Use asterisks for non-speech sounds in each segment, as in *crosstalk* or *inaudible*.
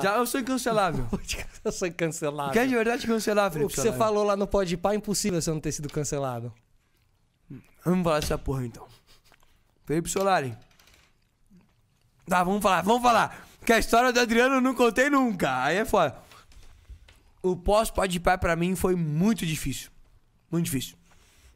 Já eu sou incancelável. *laughs* eu sou incancelável. Quer de verdade cancelar, Felipe? O que você falou lá no Pode Pá, é impossível você não ter sido cancelado. Vamos falar dessa porra então. Felipe Solari. Tá, vamos falar, vamos falar. Que a história do Adriano eu não contei nunca. Aí é foda. O pós Pode Pá pra mim foi muito difícil. Muito difícil.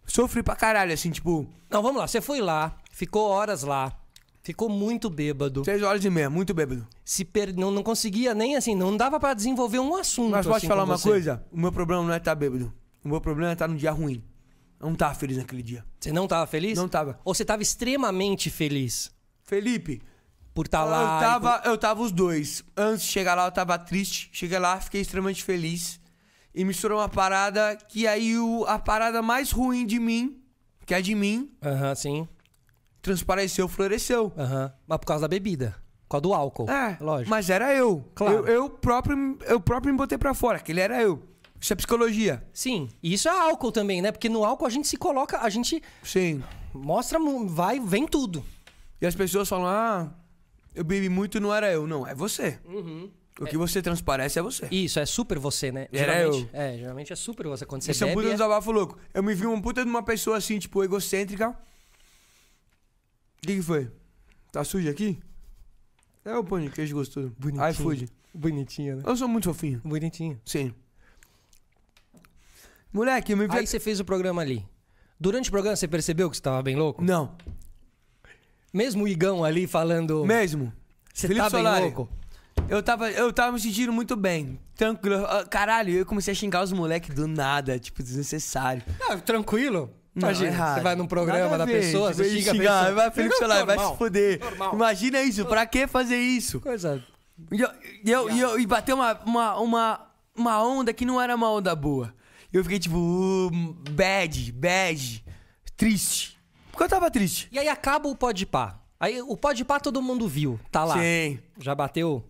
Sofri pra caralho, assim, tipo. Não, vamos lá. Você foi lá, ficou horas lá Ficou muito bêbado. Seis horas e meia, muito bêbado. Se per... não, não conseguia nem assim, não dava para desenvolver um assunto. Mas posso assim, te falar uma você. coisa? O meu problema não é estar tá bêbado. O meu problema é estar tá num dia ruim. Eu não tava feliz naquele dia. Você não tava feliz? Não tava. Ou você tava extremamente feliz? Felipe. Por tá estar lá. Eu tava, por... eu tava os dois. Antes de chegar lá, eu tava triste. Cheguei lá, fiquei extremamente feliz. E misturou uma parada que aí o, a parada mais ruim de mim, que é de mim. Aham, uhum, sim transpareceu, floresceu. Uhum. Mas por causa da bebida. Por causa do álcool. É, lógico. Mas era eu. Claro. Eu, eu próprio, eu próprio me botei para fora, que ele era eu. Isso é psicologia. Sim. E isso é álcool também, né? Porque no álcool a gente se coloca, a gente. Sim. Mostra, vai, vem tudo. E as pessoas falam, ah, eu bebi muito não era eu. Não, é você. Uhum. O é. que é... você transparece é você. Isso, é super você, né? Era geralmente, eu. É, geralmente é super você. Quando você Esse bebe... é um puta é... desabafo louco. Eu me vi uma puta de uma pessoa assim, tipo, egocêntrica o que, que foi? Tá sujo aqui? É o pão de queijo gostoso. Bonitinho. iFood. Bonitinho, né? Eu sou muito fofinho. Bonitinho. Sim. Moleque, me... Aí você fez o programa ali. Durante o programa você percebeu que você tava bem louco? Não. Mesmo o Igão ali falando... Mesmo. Você Felipe tá Solari. bem louco? Eu tava, eu tava me sentindo muito bem. Tranquilo. Ah, caralho, eu comecei a xingar os moleques do nada. Tipo, desnecessário. Ah, tranquilo. Imagina, não, é você vai num programa da pessoa, tipo, você xinga, xinga a pessoa. Vai, Felipe Solar, vai se fuder. Normal. Imagina isso, pra que fazer isso? Coisa. E, eu, e, eu, e, bateu uma, uma, uma, uma onda que não era uma onda boa. Eu fiquei tipo, uh, bad, bad, triste. Porque eu tava triste. E aí acaba o pode pá. Aí o pode pá todo mundo viu, tá lá. Sim. Já bateu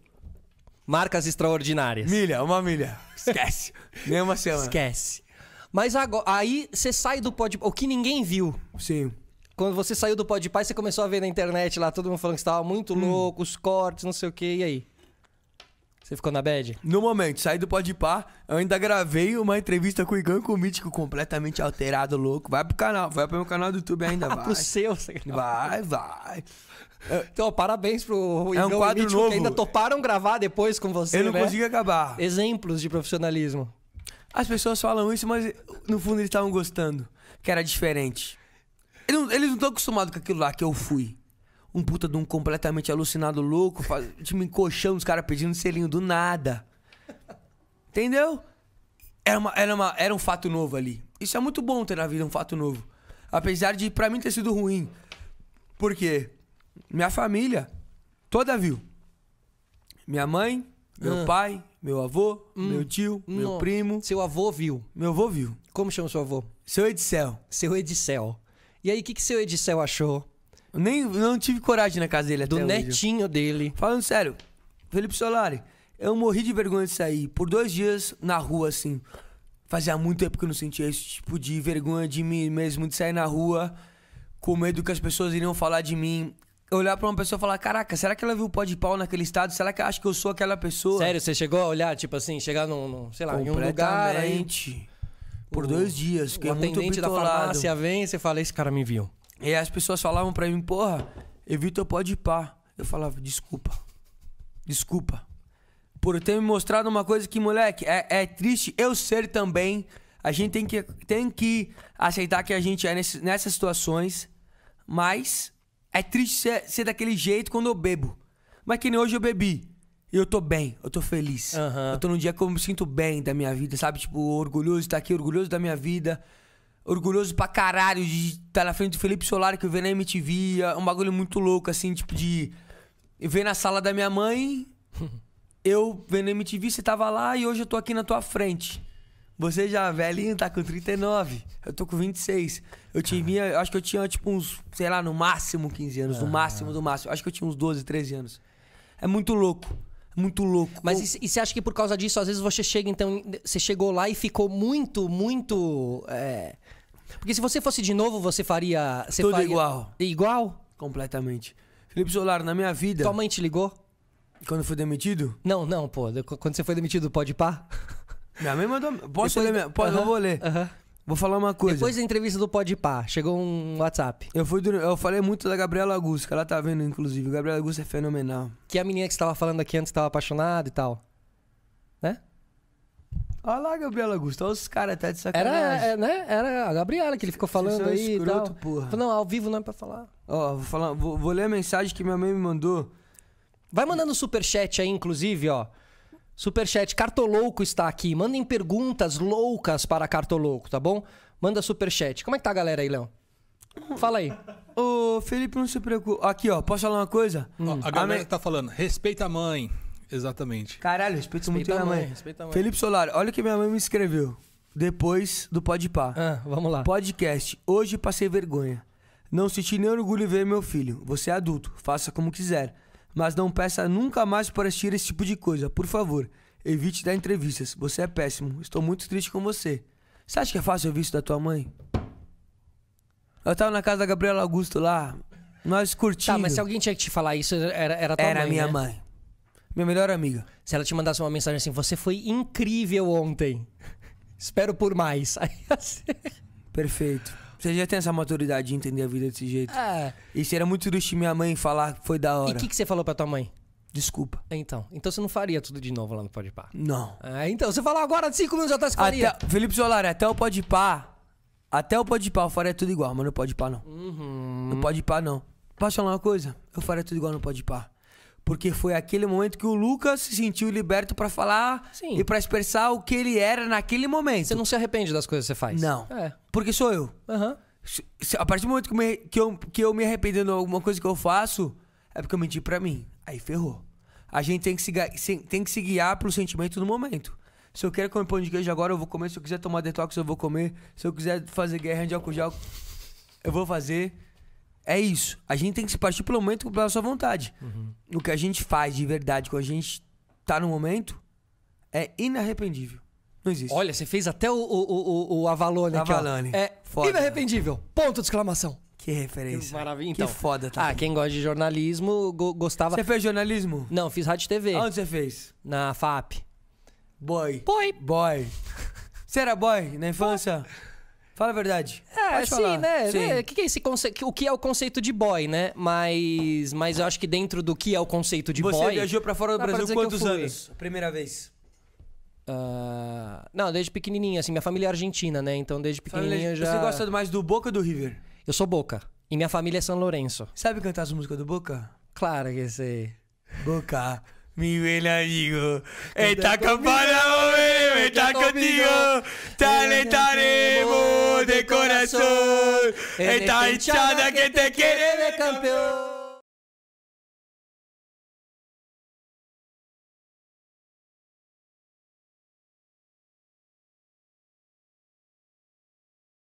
marcas extraordinárias. Milha, uma milha. Esquece. *laughs* Nem uma semana. Esquece. Mas agora, aí você sai do pod, o que ninguém viu. Sim. Quando você saiu do pod pai, você começou a ver na internet lá todo mundo falando que você tava muito hum. louco, os cortes, não sei o que, e aí? Você ficou na bad? No momento, saí do Podpah, eu ainda gravei uma entrevista com o Igão e com o Mítico completamente alterado, louco. Vai pro canal, vai pro meu canal do YouTube ainda, *laughs* ah, vai. pro seu, canal. Vai, vai. É, então, parabéns pro Igão é um quadro e Mítico novo. que ainda toparam gravar depois com você, Eu não né? consegui acabar. Exemplos de profissionalismo. As pessoas falam isso, mas no fundo eles estavam gostando, que era diferente. Eles não, estão acostumados com aquilo lá que eu fui. Um puta de um completamente alucinado louco, faz, tipo, me encoxando, os caras pedindo selinho do nada. Entendeu? Era, uma, era, uma, era um fato novo ali. Isso é muito bom ter na vida um fato novo. Apesar de, para mim, ter sido ruim. Por quê? Minha família toda viu. Minha mãe, meu ah. pai, meu avô, hum, meu tio, meu hum. primo. Seu avô viu. Meu avô viu. Como chama seu avô? Seu Edicel. Seu Edicel. E aí, o que, que seu Edicel achou? Eu nem não tive coragem na casa dele Do até Do netinho dele. Falando sério, Felipe Solari, eu morri de vergonha de sair por dois dias na rua, assim. Fazia muito tempo que eu não sentia esse tipo de vergonha de mim mesmo, de sair na rua com medo que as pessoas iriam falar de mim olhar pra uma pessoa e falar: caraca, será que ela viu o pó de pau naquele estado? Será que ela acha que eu sou aquela pessoa? Sério, você chegou a olhar, tipo assim, chegar num, num sei lá, em um lugar. Né, aí, por o, dois dias. que o atendente da farmácia vem e você fala: esse cara me viu. E as pessoas falavam pra mim: porra, evita o pó de pá. Eu falava: desculpa. Desculpa. Por ter me mostrado uma coisa que, moleque, é, é triste eu ser também. A gente tem que, tem que aceitar que a gente é nesse, nessas situações, mas é triste ser, ser, daquele jeito quando eu bebo. Mas que nem hoje eu bebi. E eu tô bem, eu tô feliz. Uhum. Eu tô num dia que eu me sinto bem da minha vida, sabe? Tipo, orgulhoso de estar aqui, orgulhoso da minha vida. Orgulhoso pra caralho de estar na frente do Felipe Solar que eu vejo na MTV. É um bagulho muito louco, assim, tipo de. Ver na sala da minha mãe, *laughs* eu vendo a MTV, você tava lá e hoje eu tô aqui na tua frente. Você já velhinho tá com 39. Eu tô com 26. Eu tinha, eu acho que eu tinha tipo uns, sei lá, no máximo 15 anos, no ah. máximo do máximo. Acho que eu tinha uns 12, 13 anos. É muito louco. É muito louco. Mas e, e você acha que por causa disso, às vezes você chega, então. Você chegou lá e ficou muito, muito. É... Porque se você fosse de novo, você faria. Você Tudo faria... igual. Igual? Completamente. Felipe Solar, na minha vida. Tua mãe te ligou? Quando foi demitido? Não, não, pô. Quando você foi demitido Pode Par? Minha mãe mandou. Posso Depois, ler? Minha... Pode, eu vou ler. Vou falar uma coisa. Depois da entrevista do Pode Pá, chegou um WhatsApp. Eu fui eu falei muito da Gabriela Augusto, que ela tá vendo, inclusive. Gabriela Augusto é fenomenal. Que é a menina que você tava falando aqui antes estava apaixonada e tal. Né? Olha lá, Gabriela Augusto. Olha os caras até tá de sacanagem. Era, é, né? Era a Gabriela que ele ficou falando aí. Escroto, tal. porra. Falei, não, ao vivo não é pra falar. Ó, vou falar. Vou, vou ler a mensagem que minha mãe me mandou. Vai mandando super chat aí, inclusive, ó. Superchat, Cartolouco está aqui. Mandem perguntas loucas para Cartolouco, tá bom? Manda superchat. Como é que tá a galera aí, Léo? Fala aí. Ô, Felipe, não se preocupe. Aqui, ó, posso falar uma coisa? Hum. Ó, a galera me- tá falando, respeita a mãe. Exatamente. Caralho, respeito muito Respeita a mãe, mãe. respeita a mãe. Felipe Solar, olha o que minha mãe me escreveu. Depois do Pode Pá. Ah, vamos lá. Podcast. Hoje passei vergonha. Não senti nem orgulho em ver meu filho. Você é adulto, faça como quiser mas não peça nunca mais para assistir esse tipo de coisa, por favor. Evite dar entrevistas, você é péssimo, estou muito triste com você. Você acha que é fácil ouvir isso da tua mãe? Eu tava na casa da Gabriela Augusto lá, nós curtindo. Tá, mas se alguém tinha que te falar isso, era, era tua era mãe. Era minha né? mãe. Minha melhor amiga. Se ela te mandasse uma mensagem assim, você foi incrível ontem. Espero por mais. *laughs* Aí ser... Assim. Perfeito. Você já tem essa maturidade de entender a vida desse jeito. É. Isso era muito triste minha mãe falar que foi da hora. E o que, que você falou pra tua mãe? Desculpa. Então, então você não faria tudo de novo lá no Pode Par? Não. É, então, você falou agora de minutos atrás que faria. Até, Felipe Solari, até o Pode Par. Até o Pode Par eu faria tudo igual, mas não pode par não. Uhum. Não pode par não. Posso falar uma coisa? Eu faria tudo igual no Pode Par. Porque foi aquele momento que o Lucas se sentiu liberto para falar Sim. e para expressar o que ele era naquele momento. Você não se arrepende das coisas que você faz? Não. É. Porque sou eu. Uhum. A partir do momento que, eu, que eu me arrependo de alguma coisa que eu faço, é porque eu menti para mim. Aí ferrou. A gente tem que se, tem que se guiar pelo sentimento do momento. Se eu quero comer pão de queijo agora, eu vou comer. Se eu quiser tomar detox, eu vou comer. Se eu quiser fazer guerra de álcool gel, eu vou fazer é isso. A gente tem que se partir pelo momento pela sua vontade. Uhum. O que a gente faz de verdade quando a gente tá no momento é inarrependível. Não existe. Olha, você fez até o, o, o, o Avalone, Avalone aqui. É foda. inarrependível. Ponto de exclamação. Que referência. Que maravilha, então. Que foda, tá? Ah, quem gosta de jornalismo go gostava. Você fez jornalismo? Não, fiz rádio TV. Onde você fez? Na FAP. Boy. Boy. Boy. *laughs* Você era boy na infância? Boy. Fala a verdade. É, sim, né? Sim. É, que é esse conce... O que é o conceito de boy, né? Mas, mas eu acho que dentro do que é o conceito de Você boy. Você viajou pra fora do Brasil Brasil quantos anos? Primeira vez. Uh... Não, desde pequenininha, assim. Minha família é argentina, né? Então desde pequenininha já. Você gosta mais do Boca ou do River? Eu sou Boca. E minha família é São Lourenço. Sabe cantar as músicas do Boca? Claro que sei. Boca. meu buen amigo, está campana, me oh, eh, está contigo, tale, taremos. de corazón, esta hinchada que te quiere de campeón.